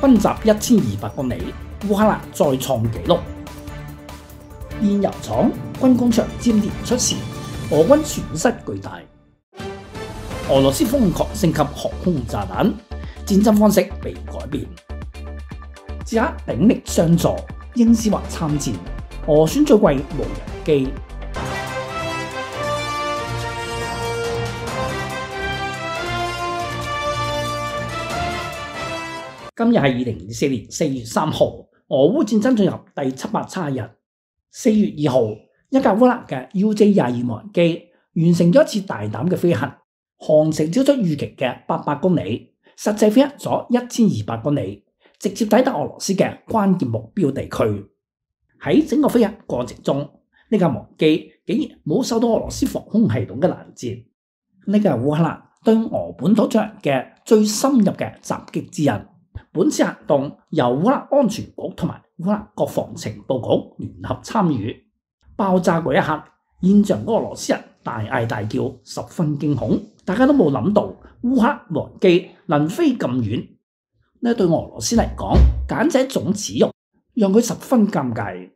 奔袭一千二百公里，乌克兰再创纪录。进油厂，军工厂接连出事，俄军损失巨大。俄罗斯疯狂升级航空炸弹，战争方式被改变。捷克鼎力相助，英斯华参战，俄选最贵无人机。今日系二零二四年四月三號，俄烏戰爭進入第七百七日。四月二號，一架烏克嘅 UZ 廿二無人機完成咗一次大膽嘅飛行，航程超出預期嘅八百公里，實際飛行咗一千二百公里，直接抵達俄羅斯嘅關鍵目標地區。喺整個飛行過程中，呢架無人機竟然冇受到俄羅斯防空系統嘅拦截。呢個係烏克蘭對俄本土进行嘅最深入嘅襲擊之一。本次行动由乌克兰安全局同埋乌克兰国防情报局联合参与。爆炸嗰一刻，现场嗰俄罗斯人大嗌大叫，十分惊恐。大家都冇諗到乌克兰機机能飞咁远，呢对俄罗斯嚟講简直一种耻辱，让佢十分尴尬。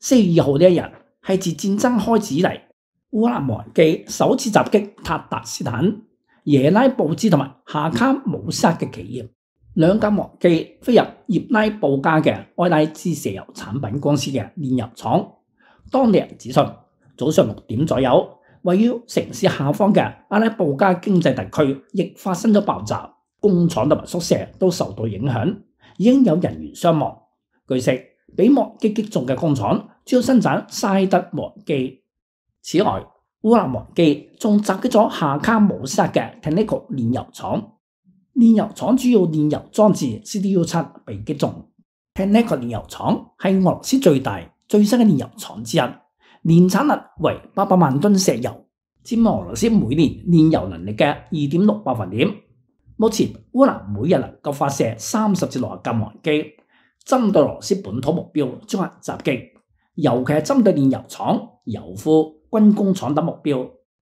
四月二号呢一日，係自战争开始嚟。乌拉莫机首次袭击塔达斯坦、耶拉布兹同埋夏卡姆沙嘅企业，两架莫机飞入叶拉布加嘅埃拉兹石油产品公司嘅炼油厂。当地人指出，早上六点左右，位于城市下方嘅阿拉布加经济特区亦发生咗爆炸，工厂同埋宿舍都受到影响，已经有人员伤亡。据悉，被莫机击中嘅工厂将生产西德莫机。此外，乌兰无机仲袭击咗下卡姆萨嘅 t e n r e o 炼油厂，炼油厂主要炼油装置 c d u 七被击中。t e n r e o 炼油厂系俄罗斯最大、最新嘅炼油厂之一，年产能为八百万吨石油，占俄罗斯每年炼油能力嘅二点六百分点。目前，乌兰每日能够发射三十至六十架无人机，针对俄罗斯本土目标进行袭击，尤其系针对炼油厂、油库。军工厂等目标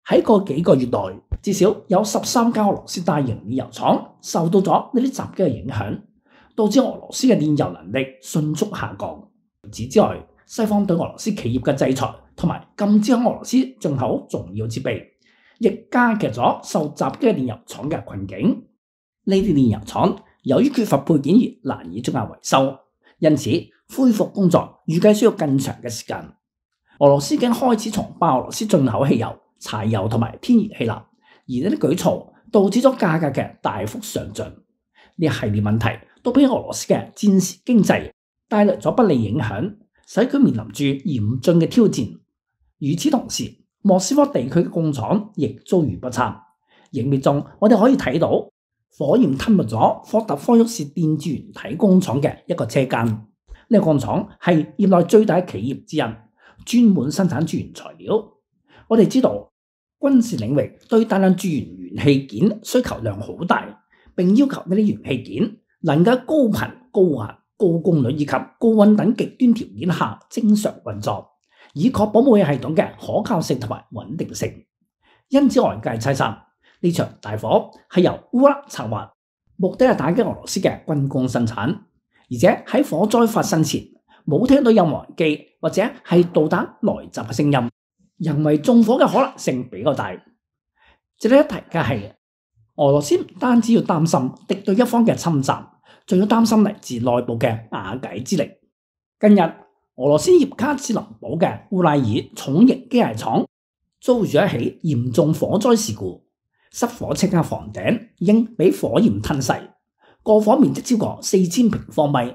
喺个几个月内，至少有十三家俄罗斯大型炼油厂受到咗呢啲袭击嘅影响，导致俄罗斯嘅炼油能力迅速下降。除此之外，西方对俄罗斯企业嘅制裁同埋禁止俄罗斯进口重要设备，亦加剧咗受袭击嘅炼油厂嘅困境。呢啲炼油厂由于缺乏配件而难以进行维修，因此恢复工作预计需要更长嘅时间。俄羅斯已经開始從白俄羅斯進口汽油、柴油同埋天然氣啦，而呢啲舉措導致咗價格嘅大幅上涨。呢一系列問題都俾俄羅斯嘅戰時經濟帶來咗不利影響，使佢面臨住嚴峻嘅挑戰。與此同時，莫斯科地區嘅工廠亦遭遇不測。影片中，我哋可以睇到火焰吞沒咗霍特科沃电電元體工廠嘅一個車間，呢個工廠係業內最大企業之一。专门生产资源材料，我哋知道军事领域对大量资源元器件需求量好大，并要求呢啲元器件能够高频、高压、高功率以及高温等极端条件下正常运作，以确保武器系统嘅可靠性同埋稳定性。因此外界猜测呢场大火系由乌拉策划，目的系打击俄罗斯嘅军工生产，而且喺火灾发生前。冇聽到任何機或者係到達來襲嘅聲音，人為縱火嘅可能性比較大。值得一提嘅係，俄羅斯唔單止要擔心敵對一方嘅侵襲，仲要擔心嚟自內部嘅瓦解之力。近日，俄羅斯葉卡捷琳堡嘅烏拉爾重型機械廠遭住一起嚴重火災事故，失火车間房頂應被火焰吞噬，过火面積超過四千平方米。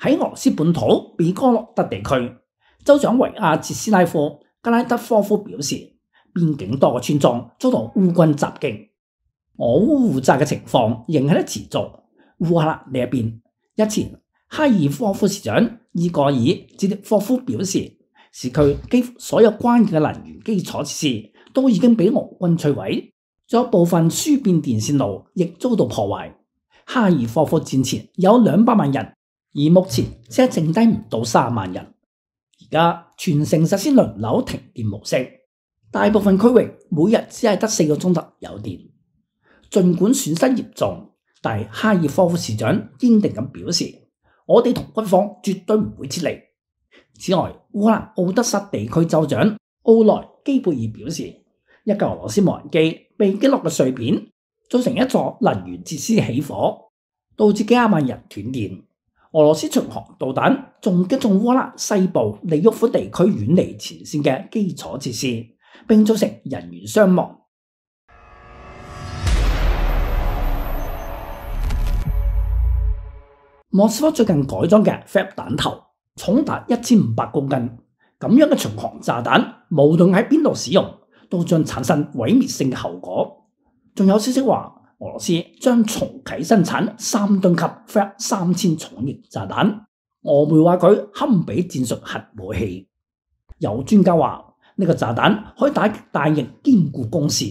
喺俄罗斯本土比戈洛德地区，州长维亚切斯拉夫·格拉德科夫表示，边境多个村庄遭到乌军袭击，俄乌互炸嘅情况仍系咧持续。乌克兰呢一边，日前哈尔科夫市长伊戈尔·捷列霍夫表示，市区几乎所有关键嘅能源基础设施都已经俾俄军摧毁，仲有部分输变电线路亦遭到破坏。哈尔科夫战前有两百万人。而目前只系剩低唔到三万人，而家全城实施轮流停电模式，大部分区域每日只系得四个钟头有电。尽管损失严重，但哈尔科夫市长坚定咁表示：，我哋同军方绝对唔会撤离。此外，乌克兰奥德萨地区州长奥莱基贝尔表示，一架俄罗斯无人机被击落嘅碎片造成一座能源设施起火，导致几廿万人断电。俄罗斯巡航导弹仲击中乌克兰西部利沃夫地区远离前线嘅基础设施，并造成人员伤亡。莫斯科最近改装嘅 FAP 弹头重达一千五百公斤，咁样嘅巡航炸弹无论喺边度使用，都将产生毁灭性嘅后果。仲有消息话。俄罗斯将重启生产三吨级 F 三千重型炸弹，俄媒话佢堪比战术核武器。有专家话呢个炸弹可以打击大型坚固工事，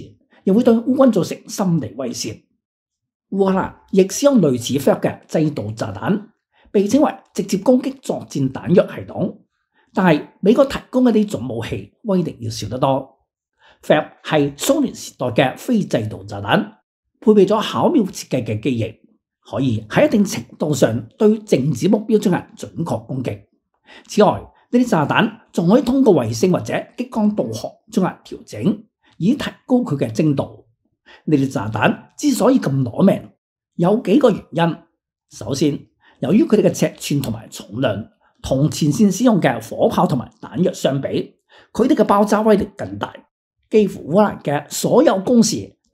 又会对乌军造成心理威胁。乌克兰亦使用类似 F 嘅制导炸弹，被称为直接攻击作战弹药系统，但系美国提供嘅呢种武器威力要少得多。F 系苏联时代嘅非制导炸弹。配备咗巧妙设计嘅机翼，可以喺一定程度上对静止目标进行准确攻击。此外，呢啲炸弹仲可以通过卫星或者激光导航进行调整，以提高佢嘅精度。呢啲炸弹之所以咁攞命，有几个原因。首先，由于佢哋嘅尺寸同埋重量同前线使用嘅火炮同埋弹药相比，佢哋嘅爆炸威力更大，几乎克兰嘅所有攻势。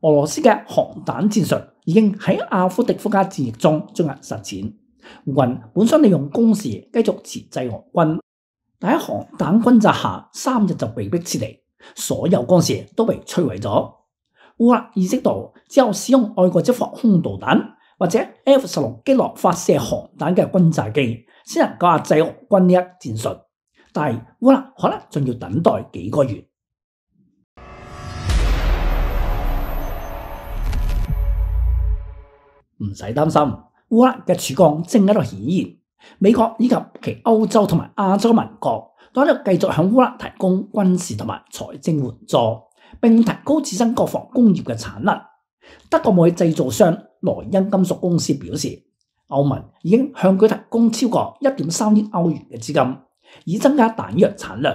俄罗斯嘅航弹战术已经喺阿夫迪夫加战役中进行实践。乌军本想利用攻势继续制制俄军，但喺航弹轰炸下，三日就被迫撤离，所有攻势都被摧毁咗。乌拉意识到，只有使用外国者防空导弹或者 F 十六击落发射航弹嘅轰炸机，先能够压制俄军呢一战术。但乌拉可能仲要等待几个月。唔使担心，乌拉嘅曙光正喺度显现。美国以及其欧洲同埋亚洲盟国，都在继续向乌拉提供军事同埋财政援助，并提高自身国防工业嘅产能。德国贸易制造商莱茵金属公司表示，欧盟已经向佢提供超过一点三亿欧元嘅资金，以增加弹药产量。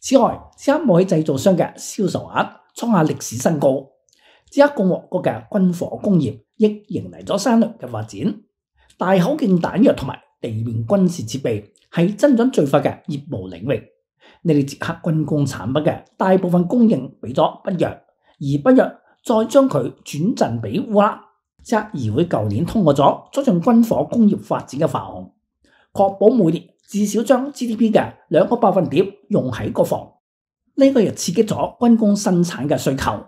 此外，一啲贸易制造商嘅销售额创下历史新高。一啲共和国嘅军火工业。亦迎嚟咗三略嘅发展，大口径弹药同埋地面军事设备系增长最快嘅业务领域。你哋捷克军工产品嘅大部分供应俾咗北约，而北约再将佢转赠俾乌拉，则而会旧年通过咗促进军火工业发展嘅法案，确保每年至少将 GDP 嘅两个百分点用喺国防。呢个亦刺激咗军工生产嘅需求。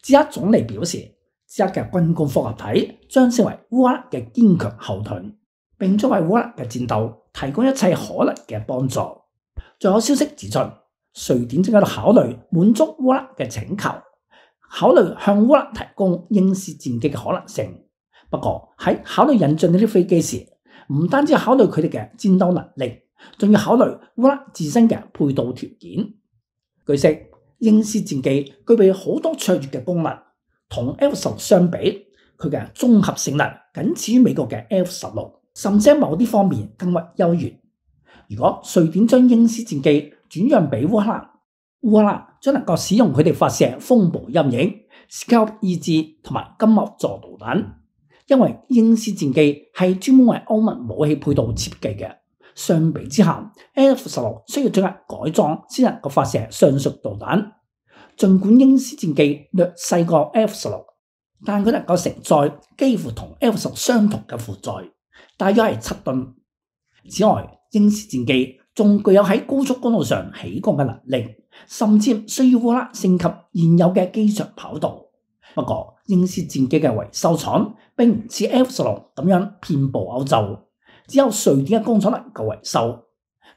捷克总理表示。即嘅军工复合体将成为乌拉嘅坚强后盾，并作为乌拉嘅战斗提供一切可能嘅帮助。仲有消息指出，瑞典正喺度考虑满足乌拉嘅请求，考虑向乌拉提供英式战机嘅可能性。不过喺考虑引进呢啲飞机时，唔单止考虑佢哋嘅战斗能力，仲要考虑乌拉自身嘅配套条件。据悉，英式战机具备好多卓越嘅功能。同 F 十六相比，佢嘅综合性能仅次于美国嘅 F 十六，甚至喺某啲方面更为优越。如果瑞典将英狮战机转让俾乌克兰，乌克兰将能够使用佢哋发射风暴阴影、Scalp 二至同埋金脉座导弹，因为英狮战机系专门为欧盟武器配套设计嘅。相比之下，F 十六需要进行改装先能够发射上述导弹。尽管英式战机略细个 F 十六，但佢能够承载几乎同 F 十六相同嘅负载，大约系七吨。此外，英式战机仲具有喺高速公路上起降嘅能力，甚至唔需要涡拉升级现有嘅机场跑道。不过，英式战机嘅维修厂并唔似 F 十六咁样遍布欧洲，只有瑞典嘅工厂能够维修。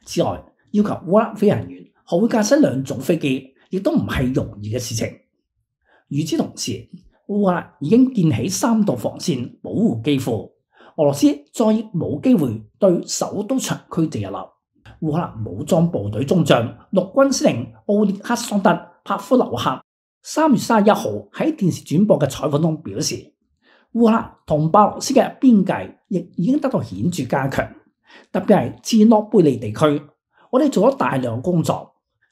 此外，要求涡拉飞行员学会驾驶两种飞机。亦都唔系容易嘅事情。與此同時，烏克已經建起三道防線保護基庫。俄羅斯再冇機會對首都長區直入撈。烏克武裝部隊中將、陸軍司令奧列克桑德·帕夫留克，三月三十一號喺電視轉播嘅採訪中表示：，烏克同白俄斯嘅邊界亦已經得到顯著加強，特別係至諾貝利地區。我哋做咗大量工作。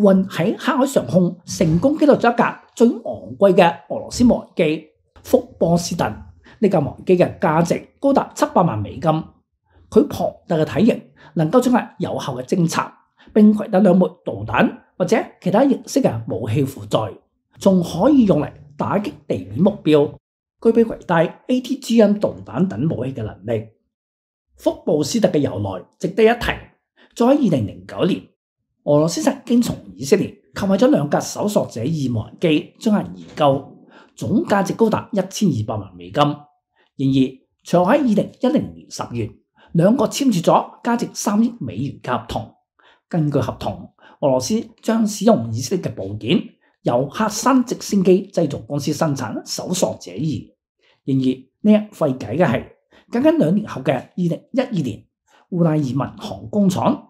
運喺黑海上空成功擊落咗一架最昂貴嘅俄羅斯无人機福波斯特。呢架无人機嘅價值高達七百萬美金。佢龐大嘅體型能夠進行有效嘅偵察，並携带兩枚導彈或者其他形式嘅武器辅助，仲可以用嚟打擊地面目標，具備携带 ATGM 導彈等武器嘅能力。福布斯特嘅由來值得一提，在喺二零零九年。俄罗斯曾经从以色列购买咗两架搜索者二无人机，进行研究，总价值高达一千二百万美金。然而，后喺二零一零年十月，两国签署咗价值三亿美元嘅合同。根据合同，俄罗斯将使用以色列嘅部件，由黑山直升机制造公司生产搜索者二。然而，呢一费解嘅系，仅仅两年后嘅二零一二年，乌拉尔民航工厂。